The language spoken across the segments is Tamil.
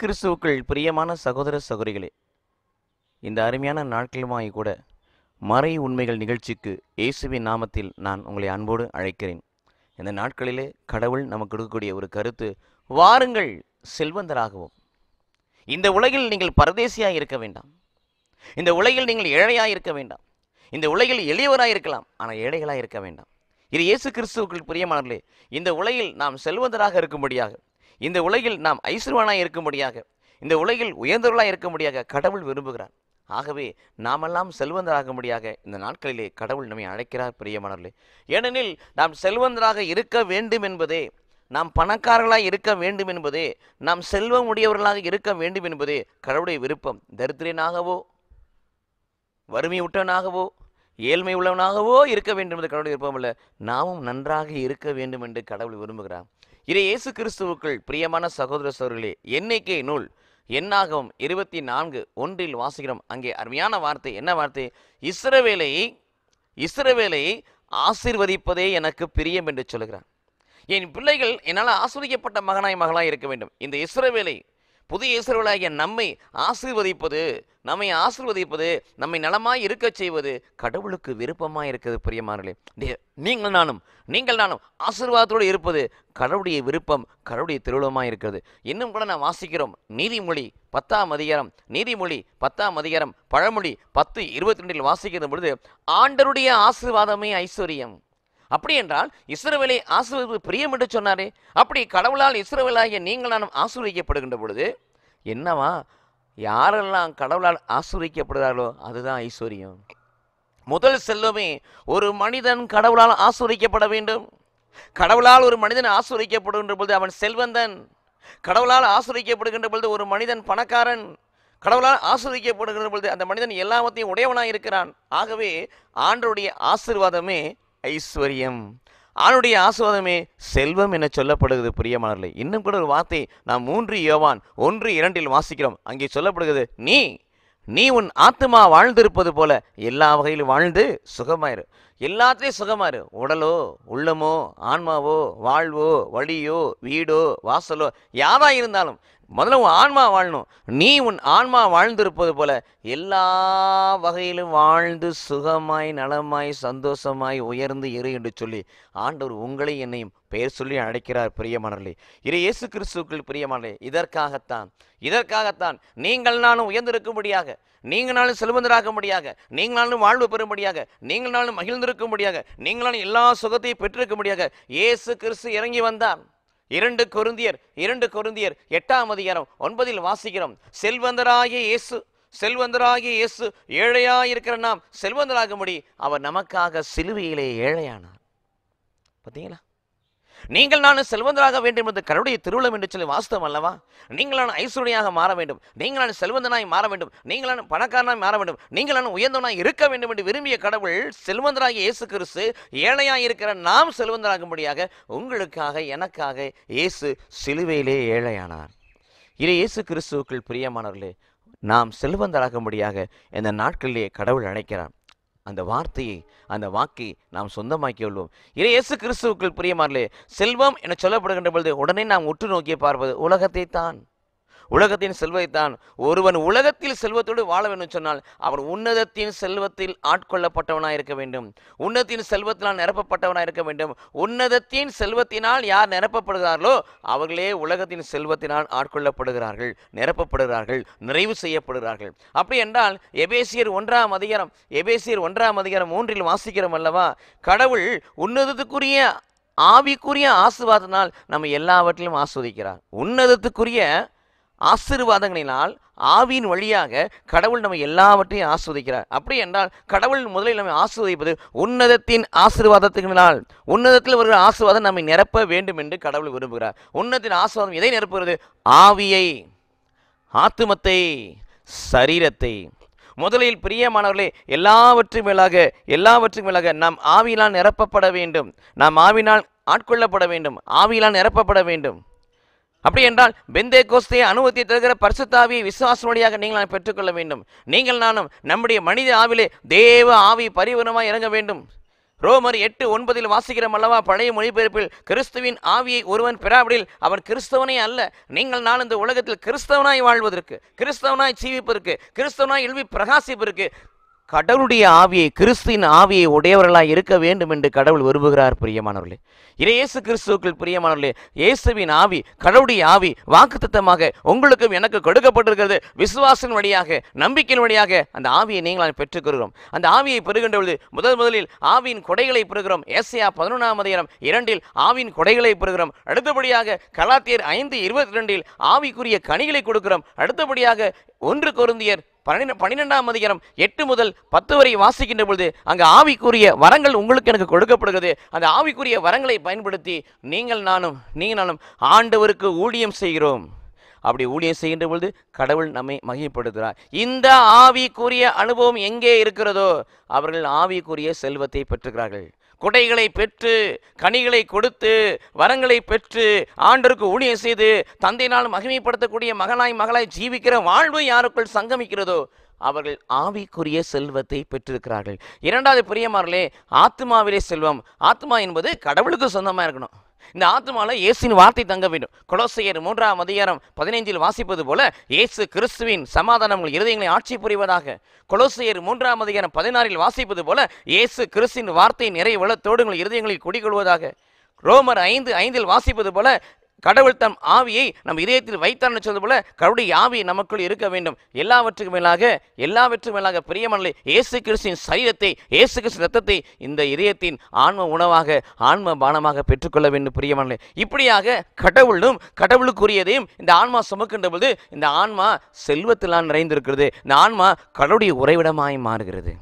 கிறிஸ்துவுக்குள் பிரியமான சகோதர சகோதரிகளே இந்த அருமையான நாட்களுமாய் கூட மறை உண்மைகள் நிகழ்ச்சிக்கு இயேசுவின் நாமத்தில் நான் உங்களை அன்போடு அழைக்கிறேன் இந்த நாட்களிலே கடவுள் நமக்கு கொடுக்கக்கூடிய ஒரு கருத்து வாருங்கள் செல்வந்தராகவும் இந்த உலகில் நீங்கள் பரதேசியாக இருக்க வேண்டாம் இந்த உலகில் நீங்கள் ஏழையாக இருக்க வேண்டாம் இந்த உலகில் எளியவராக இருக்கலாம் ஆனால் ஏழைகளாக இருக்க வேண்டாம் இது இயேசு கிறிஸ்துவுக்கு பிரியமானர்களே இந்த உலகில் நாம் செல்வந்தராக இருக்கும்படியாக இந்த உலகில் நாம் ஐஸ்வர்வானாக இருக்கும்படியாக இந்த உலகில் உயர்ந்தவர்களாக இருக்கும்படியாக கடவுள் விரும்புகிறார் ஆகவே நாமெல்லாம் செல்வந்தராகும்படியாக இந்த நாட்களிலே கடவுள் நம்மை அழைக்கிறார் பிரியமானவர்களே ஏனெனில் நாம் செல்வந்தராக இருக்க வேண்டும் என்பதே நாம் பணக்காரர்களாக இருக்க வேண்டும் என்பதே நாம் செல்வம் உடையவர்களாக இருக்க வேண்டும் என்பதே கடவுளுடைய விருப்பம் தரித்திரனாகவோ வறுமையுட்டவனாகவோ ஏழ்மை உள்ளவனாகவோ இருக்க வேண்டும் என்பது கடவுளுடைய விருப்பம் இல்லை நாமும் நன்றாக இருக்க வேண்டும் என்று கடவுள் விரும்புகிறான் இதை இயேசு கிறிஸ்துவுக்குள் பிரியமான சகோதர சோர்களே எண்ணிக்கை நூல் என்னாகவும் இருபத்தி நான்கு ஒன்றில் வாசிக்கிறோம் அங்கே அருமையான வார்த்தை என்ன வார்த்தை இஸ்ரவேலை இஸ்ரவேலை ஆசிர்வதிப்பதே எனக்கு பிரியம் என்று சொல்கிறார் என் பிள்ளைகள் என்னால் ஆசிரியப்பட்ட மகனாய் மகளாய் இருக்க வேண்டும் இந்த இஸ்ரவேலை புதிய இஸ்ரவேலாகிய நம்மை ஆசீர்வதிப்பது நம்மை ஆசிர்வதிப்பது நம்மை நலமாய் இருக்கச் செய்வது கடவுளுக்கு விருப்பமாக இருக்கிறது பிரியமானே நீங்கள் நானும் நீங்கள் நானும் ஆசீர்வாதத்தோடு இருப்பது கடவுளுடைய விருப்பம் கடவுளுடைய திருவிழமாக இருக்கிறது இன்னும் கூட நான் வாசிக்கிறோம் நீதிமொழி பத்தாம் அதிகாரம் நீதிமொழி பத்தாம் அதிகாரம் பழமொழி பத்து இருபத்தி ரெண்டில் வாசிக்கிற பொழுது ஆண்டருடைய ஆசீர்வாதமே ஐஸ்வர்யம் அப்படி என்றால் இஸ்ரவேலை ஆசிரியர் பிரியம் என்று சொன்னாரே அப்படி கடவுளால் இஸ்ரவேலாகிய நீங்கள் நான் ஆசிரியப்படுகின்ற பொழுது என்னவா யாரெல்லாம் கடவுளால் ஆசிரியப்படுகிறார்களோ அதுதான் ஐஸ்வர்யம் முதல் செல்வமே ஒரு மனிதன் கடவுளால் ஆசிரியப்பட வேண்டும் கடவுளால் ஒரு மனிதன் ஆசிரியப்படுகின்ற பொழுது அவன் செல்வந்தன் கடவுளால் ஆசிரியப்படுகின்ற பொழுது ஒரு மனிதன் பணக்காரன் கடவுளால் ஆசிரியப்படுகின்ற பொழுது அந்த மனிதன் எல்லாவற்றையும் உடையவனாக இருக்கிறான் ஆகவே ஆண்டருடைய ஆசிர்வாதமே ஐஸ்வர்யம் ஆணுடைய ஆசுவாதமே செல்வம் என சொல்லப்படுகிறது பிரியமானவர்களே இன்னும் கூட ஒரு வார்த்தை நாம் மூன்று யோவான் ஒன்று இரண்டில் வாசிக்கிறோம் அங்கே சொல்லப்படுகிறது நீ நீ உன் ஆத்மா வாழ்ந்திருப்பது போல எல்லா வகையிலும் வாழ்ந்து சுகமாயிரு எல்லாத்திலையும் சுகமாயிரு உடலோ உள்ளமோ ஆன்மாவோ வாழ்வோ வழியோ வீடோ வாசலோ யாதா இருந்தாலும் முதல்ல உன் ஆன்மா வாழணும் நீ உன் ஆன்மா வாழ்ந்திருப்பது போல எல்லா வகையிலும் வாழ்ந்து சுகமாய் நலமாய் சந்தோஷமாய் உயர்ந்து இரு என்று சொல்லி ஆண்டவர் உங்களை என்னையும் பெயர் சொல்லி அழைக்கிறார் பிரியமானர்களே இரு இயேசு கிறிஸ்துக்கள் பிரியமானே இதற்காகத்தான் இதற்காகத்தான் நீங்கள் நானும் உயர்ந்திருக்கும்படியாக நீங்களாலும் செலுவந்தராக முடியாத நீங்களாலும் வாழ்வு பெறும்படியாக நீங்கள் நீங்களாலும் மகிழ்ந்திருக்கும்படியாக நீங்கள் நீங்களாலும் எல்லா சுகத்தையும் பெற்றிருக்கும்படியாக இயேசு கிறிஸ்து இறங்கி வந்தான் இரண்டு கொருந்தியர் இரண்டு கொருந்தியர் எட்டாம் அதிகாரம் ஒன்பதில் வாசிக்கிறோம் செல்வந்தராகிய இயேசு செல்வந்தராகிய இயேசு ஏழையாயிருக்கிற நாம் செல்வந்தராகும்படி அவர் நமக்காக சிலுவையிலே ஏழையானார் பார்த்தீங்களா நீங்கள் நானும் செல்வந்தராக வேண்டும் என்பது கருடைய திருவிழம் என்று சொல்லி வாஸ்தவம் அல்லவா நீங்கள் நான் ஐஸ்வர்யாக மாற வேண்டும் நீங்கள் நான் செல்வந்தனாய் மாற வேண்டும் நீங்கள் நான் பணக்காரனாய் மாற வேண்டும் நீங்கள் நான் உயர்ந்தவனாய் இருக்க வேண்டும் என்று விரும்பிய கடவுள் செல்வந்தராக இயேசு கிறிஸ்து ஏழையாய் இருக்கிற நாம் செல்வந்தராகும்படியாக உங்களுக்காக எனக்காக இயேசு சிலுவையிலே ஏழையானார் இது இயேசு கிறிஸ்துவுக்குள் பிரியமானவர்களே நாம் செல்வந்தராகும்படியாக இந்த நாட்களிலே கடவுள் அழைக்கிறார் அந்த வார்த்தையை அந்த வாக்கை நாம் சொந்தமாக்கி உள்ளோம் இறை இயேசு கிறிஸ்துவுக்குள் பிரியமானலே செல்வம் என சொல்லப்படுகின்ற பொழுது உடனே நாம் உற்று நோக்கி பார்ப்பது உலகத்தை தான் உலகத்தின் செல்வதைத்தான் ஒருவன் உலகத்தில் செல்வத்தோடு வாழ வேண்டும் சொன்னால் அவன் உன்னதத்தின் செல்வத்தில் ஆட்கொள்ளப்பட்டவனாக இருக்க வேண்டும் உன்னதத்தின் செல்வத்தினால் நிரப்பப்பட்டவனாக இருக்க வேண்டும் உன்னதத்தின் செல்வத்தினால் யார் நிரப்பப்படுகிறார்களோ அவர்களே உலகத்தின் செல்வத்தினால் ஆட்கொள்ளப்படுகிறார்கள் நிரப்பப்படுகிறார்கள் நிறைவு செய்யப்படுகிறார்கள் அப்படி என்றால் எபேசியர் ஒன்றாம் அதிகாரம் எபேசியர் ஒன்றாம் அதிகாரம் மூன்றில் வாசிக்கிறோம் அல்லவா கடவுள் உன்னதத்துக்குரிய ஆவிக்குரிய ஆசுவாதத்தினால் நம்ம எல்லாவற்றிலும் ஆஸ்வதிக்கிறார் உன்னதத்துக்குரிய ஆசிர்வாதங்களினால் ஆவியின் வழியாக கடவுள் நம்ம எல்லாவற்றையும் ஆஸ்வதிக்கிறார் அப்படி என்றால் கடவுள் முதலில் நம்மை ஆஸ்வதிப்பது உன்னதத்தின் ஆசீர்வாதத்தினால் உன்னதத்தில் வருகிற ஆசீர்வாதம் நம்மை நிரப்ப வேண்டும் என்று கடவுள் விரும்புகிறார் உன்னதத்தின் ஆசீர்வாதம் எதை நிரப்புகிறது ஆவியை ஆத்துமத்தை சரீரத்தை முதலில் பிரியமானவர்களே எல்லாவற்றும் மேலாக எல்லாவற்றும் மேலாக நாம் ஆவியினால் நிரப்பப்பட வேண்டும் நாம் ஆவினால் ஆட்கொள்ளப்பட வேண்டும் ஆவியினால் நிரப்பப்பட வேண்டும் அப்படி என்றால் பெந்தே கோஸ்தையை அனுபவத்தை தருகிற பரிசுத்தாவியை விசுவாச வழியாக நீங்கள் நான் பெற்றுக்கொள்ள வேண்டும் நீங்கள் நானும் நம்முடைய மனித ஆவிலே தேவ ஆவி பரிவரமாக இறங்க வேண்டும் ரோமர் எட்டு ஒன்பதில் வாசிக்கிறோம் அல்லவா பழைய மொழிபெயர்ப்பில் கிறிஸ்துவின் ஆவியை ஒருவன் பெறாவிடில் அவன் கிறிஸ்தவனே அல்ல நீங்கள் நான் இந்த உலகத்தில் கிறிஸ்தவனாய் வாழ்வதற்கு கிறிஸ்தவனாய் ஜீவிப்பதற்கு கிறிஸ்தவனாய் எழுவி பிரகாசிப்பதற்கு கடவுளுடைய ஆவியை கிறிஸ்துவின் ஆவியை உடையவர்களாக இருக்க வேண்டும் என்று கடவுள் விரும்புகிறார் பிரியமானவர்களே இதே இயேசு கிறிஸ்துக்கள் பிரியமானவர்களே இயேசுவின் ஆவி கடவுளுடைய ஆவி வாக்குத்தத்தமாக உங்களுக்கும் எனக்கு கொடுக்கப்பட்டிருக்கிறது விசுவாசின் வழியாக நம்பிக்கையின் வழியாக அந்த ஆவியை நீங்கள் பெற்றுக்கொள்கிறோம் அந்த ஆவியை பெறுகின்ற பொழுது முதல் முதலில் ஆவியின் கொடைகளை பெறுகிறோம் ஏசியா பதினொன்றாம் அதிகாரம் இரண்டில் ஆவியின் கொடைகளை பெறுகிறோம் அடுத்தபடியாக கலாத்தியர் ஐந்து இருபத்தி ரெண்டில் ஆவிக்குரிய கனிகளை கொடுக்கிறோம் அடுத்தபடியாக ஒன்று குருந்தியர் பன்னிரெண்டாம் அதிகாரம் எட்டு முதல் பத்து வரை வாசிக்கின்ற பொழுது அங்கே ஆவிக்குரிய வரங்கள் உங்களுக்கு எனக்கு கொடுக்கப்படுகிறது அந்த ஆவிக்குரிய வரங்களை பயன்படுத்தி நீங்கள் நானும் நீங்கள் நானும் ஆண்டவருக்கு ஊழியம் செய்கிறோம் அப்படி ஊழியம் செய்கின்ற பொழுது கடவுள் நம்மை மகிழ்ப்படுத்துகிறார் இந்த ஆவிக்குரிய அனுபவம் எங்கே இருக்கிறதோ அவர்கள் ஆவிக்குரிய செல்வத்தை பெற்றுகிறார்கள் குடைகளை பெற்று கனிகளை கொடுத்து வரங்களை பெற்று ஆண்டருக்கு ஊழியம் செய்து தந்தையினால் மகிமைப்படுத்தக்கூடிய மகனாய் மகளாய் ஜீவிக்கிற வாழ்வு யாருக்குள் சங்கமிக்கிறதோ அவர்கள் ஆவிக்குரிய செல்வத்தை பெற்றிருக்கிறார்கள் இரண்டாவது பிரியமாரிலே ஆத்மாவிலே செல்வம் ஆத்மா என்பது கடவுளுக்கு சொந்தமாக இருக்கணும் இந்த ஆத்மாவில் இயேசுவின் வார்த்தை தங்க வேண்டும் கொலோசையர் மூன்றாம் அதிகாரம் பதினைஞ்சில் வாசிப்பது போல இயேசு கிறிஸ்துவின் சமாதானம் உங்கள் இருதயங்களை ஆட்சி புரிவதாக கொலோசையர் மூன்றாம் அதிகாரம் பதினாறில் வாசிப்பது போல இயேசு கிறிஸ்துவின் வார்த்தை நிறைய வளத்தோடு உங்கள் இருதயங்களில் குடிகொள்வதாக ரோமர் ஐந்து ஐந்தில் வாசிப்பது போல கடவுள் தம் ஆவியை நம் இதயத்தில் வைத்தார் சொல்வது போல கடவுளுடைய ஆவி நமக்குள் இருக்க வேண்டும் எல்லாவற்றுக்கும் மேலாக எல்லாவற்றுக்கும் மேலாக பிரியமனலை இயேசு கிறிஸ்தின் சரீரத்தை இயேசு கிறிஸ்து ரத்தத்தை இந்த இதயத்தின் ஆன்ம உணவாக ஆன்ம பானமாக பெற்றுக்கொள்ள வேண்டும் பிரியமனலை இப்படியாக கடவுளும் கடவுளுக்குரியதையும் இந்த ஆன்மா சுமக்கின்ற பொழுது இந்த ஆன்மா செல்வத்திலான் நிறைந்திருக்கிறது இந்த ஆன்மா கடவுளுடைய உறைவிடமாய் மாறுகிறது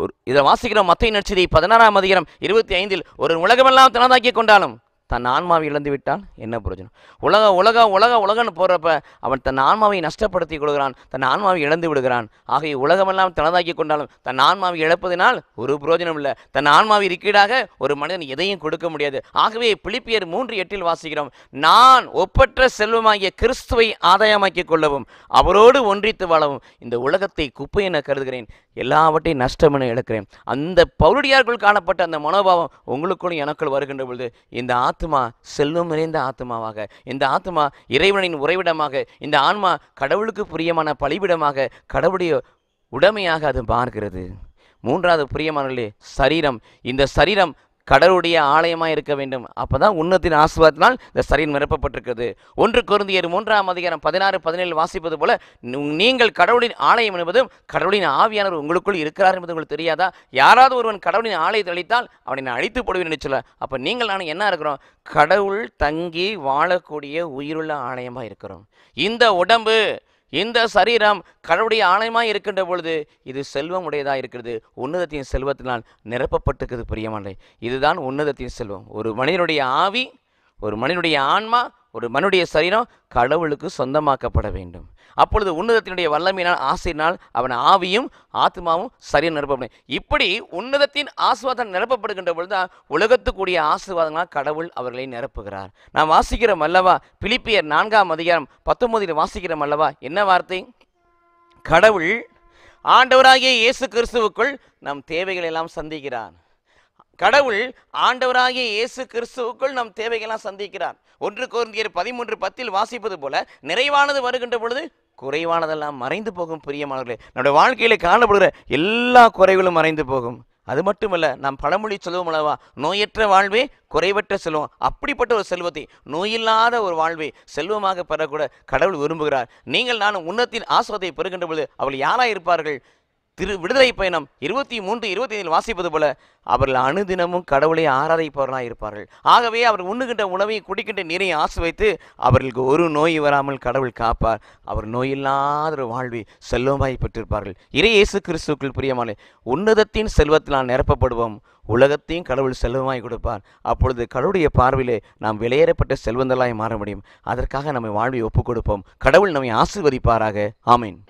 ஒரு இதை வாசிக்கிறோம் மத்திய நட்சத்திரை பதினாறாம் அதிகாரம் இருபத்தி ஐந்தில் ஒரு உலகமெல்லாம் தனதாக்கி கொண்டாலும் தன் ஆன்மாவை இழந்து விட்டால் என்ன பிரயோஜனம் உலக உலக உலக உலகன்னு போகிறப்ப அவன் தன் ஆன்மாவை நஷ்டப்படுத்தி கொள்கிறான் தன் ஆன்மாவை இழந்து விடுகிறான் ஆகிய உலகமெல்லாம் தனதாக்கி கொண்டாலும் தன் ஆன்மாவை இழப்பதினால் ஒரு பிரயோஜனம் இல்லை தன் ஆன்மாவை இருக்கீடாக ஒரு மனிதன் எதையும் கொடுக்க முடியாது ஆகவே பிலிப்பியர் மூன்று எட்டில் வாசிக்கிறோம் நான் ஒப்பற்ற செல்வமாகிய கிறிஸ்துவை ஆதாயமாக்கிக் கொள்ளவும் அவரோடு ஒன்றித்து வாழவும் இந்த உலகத்தை குப்பை என கருதுகிறேன் எல்லாவற்றையும் நஷ்டம் என இழக்கிறேன் அந்த பௌரடியாருக்குள் காணப்பட்ட அந்த மனோபாவம் உங்களுக்குள்ளும் எனக்குள் வருகின்ற பொழுது இந்த ஆத் ஆத்மா செல்வம் நிறைந்த ஆத்மாவாக இந்த ஆத்மா இறைவனின் உறைவிடமாக இந்த ஆன்மா கடவுளுக்கு பிரியமான பலிவிடமாக கடவுளுடைய உடமையாக அது பார்க்கிறது மூன்றாவது பிரியமானவர்களே சரீரம் இந்த சரீரம் கடவுளுடைய ஆலயமாக இருக்க வேண்டும் அப்போ தான் உன்னத்தின் ஆசீர்வாதத்தினால் இந்த சரீரம் நிரப்பப்பட்டிருக்கிறது ஒன்று குருந்தியர் மூன்றாம் அதிகாரம் பதினாறு பதினேழு வாசிப்பது போல நீங்கள் கடவுளின் ஆலயம் என்பதும் கடவுளின் ஆவியானவர் உங்களுக்குள் இருக்கிறார் என்பது உங்களுக்கு தெரியாதா யாராவது ஒருவன் கடவுளின் ஆலயத்தை அளித்தால் அவனை நான் அழித்து போடுவேன் நினைச்சல அப்போ நீங்கள் நான் என்ன இருக்கிறோம் கடவுள் தங்கி வாழக்கூடிய உயிருள்ள ஆலயமாக இருக்கிறோம் இந்த உடம்பு இந்த சரீரம் கடவுளுடைய ஆலயமாக இருக்கின்ற பொழுது இது செல்வம் உடையதாக இருக்கிறது உன்னதத்தின் செல்வத்தினால் நிரப்பப்பட்டிருக்கிறது பிரியமானே இதுதான் உன்னதத்தின் செல்வம் ஒரு மனிதனுடைய ஆவி ஒரு மனிதனுடைய ஆன்மா ஒரு மனுடைய சரீரம் கடவுளுக்கு சொந்தமாக்கப்பட வேண்டும் அப்பொழுது உன்னதத்தினுடைய வல்லமையினால் ஆசையினால் அவன் ஆவியும் ஆத்மாவும் சரியாக நிரப்பப்படும் இப்படி உன்னதத்தின் ஆசுவாதம் நிரப்பப்படுகின்ற பொழுது உலகத்துக்குரிய ஆசீர்வாதங்களால் கடவுள் அவர்களை நிரப்புகிறார் நாம் வாசிக்கிறோம் அல்லவா பிலிப்பியர் நான்காம் அதிகாரம் பத்தொன்பதில் வாசிக்கிறோம் அல்லவா என்ன வார்த்தை கடவுள் ஆண்டவராகிய இயேசு கிறிஸ்துவுக்குள் நம் தேவைகளை எல்லாம் சந்திக்கிறார் கடவுள் ஆண்டவராகிய இயேசு கிறிஸ்துவுக்குள் நம் தேவைகளாக சந்திக்கிறார் ஒன்று கோருந்தியர் பதிமூன்று பத்தில் வாசிப்பது போல நிறைவானது வருகின்ற பொழுது குறைவானதெல்லாம் மறைந்து போகும் பிரியமானவர்களே நம்முடைய வாழ்க்கையில் காணப்படுகிற எல்லா குறைகளும் மறைந்து போகும் அது மட்டுமல்ல நாம் பழமொழி செல்வம் அல்லவா நோயற்ற வாழ்வே குறைவற்ற செல்வம் அப்படிப்பட்ட ஒரு செல்வத்தை நோயில்லாத ஒரு வாழ்வை செல்வமாக பெறக்கூட கடவுள் விரும்புகிறார் நீங்கள் நான் உன்னத்தின் ஆசிரத்தை பெறுகின்ற பொழுது அவள் யாராக இருப்பார்கள் திரு விடுதலை பயணம் இருபத்தி மூன்று இருபத்தி ஐந்தில் வாசிப்பது போல அவர்கள் அணுதினமும் கடவுளை ஆராதிப்பவர்களாக இருப்பார்கள் ஆகவே அவர்கள் உண்ணுகின்ற உணவை குடிக்கின்ற நீரை வைத்து அவர்களுக்கு ஒரு நோய் வராமல் கடவுள் காப்பார் அவர் நோயில்லாத ஒரு வாழ்வை செல்வமாய் பெற்றிருப்பார்கள் இறை இயேசு கிறிஸ்துக்கள் பிரியமான உன்னதத்தின் செல்வத்தில் நான் நிரப்பப்படுவோம் உலகத்தையும் கடவுள் செல்வமாய் கொடுப்பார் அப்பொழுது கடவுளுடைய பார்வையிலே நாம் வெளியேறப்பட்ட செல்வந்தலாய் மாற முடியும் அதற்காக நம்மை வாழ்வை ஒப்புக் கொடுப்போம் கடவுள் நம்மை ஆசிர்வதிப்பாராக ஆமீன்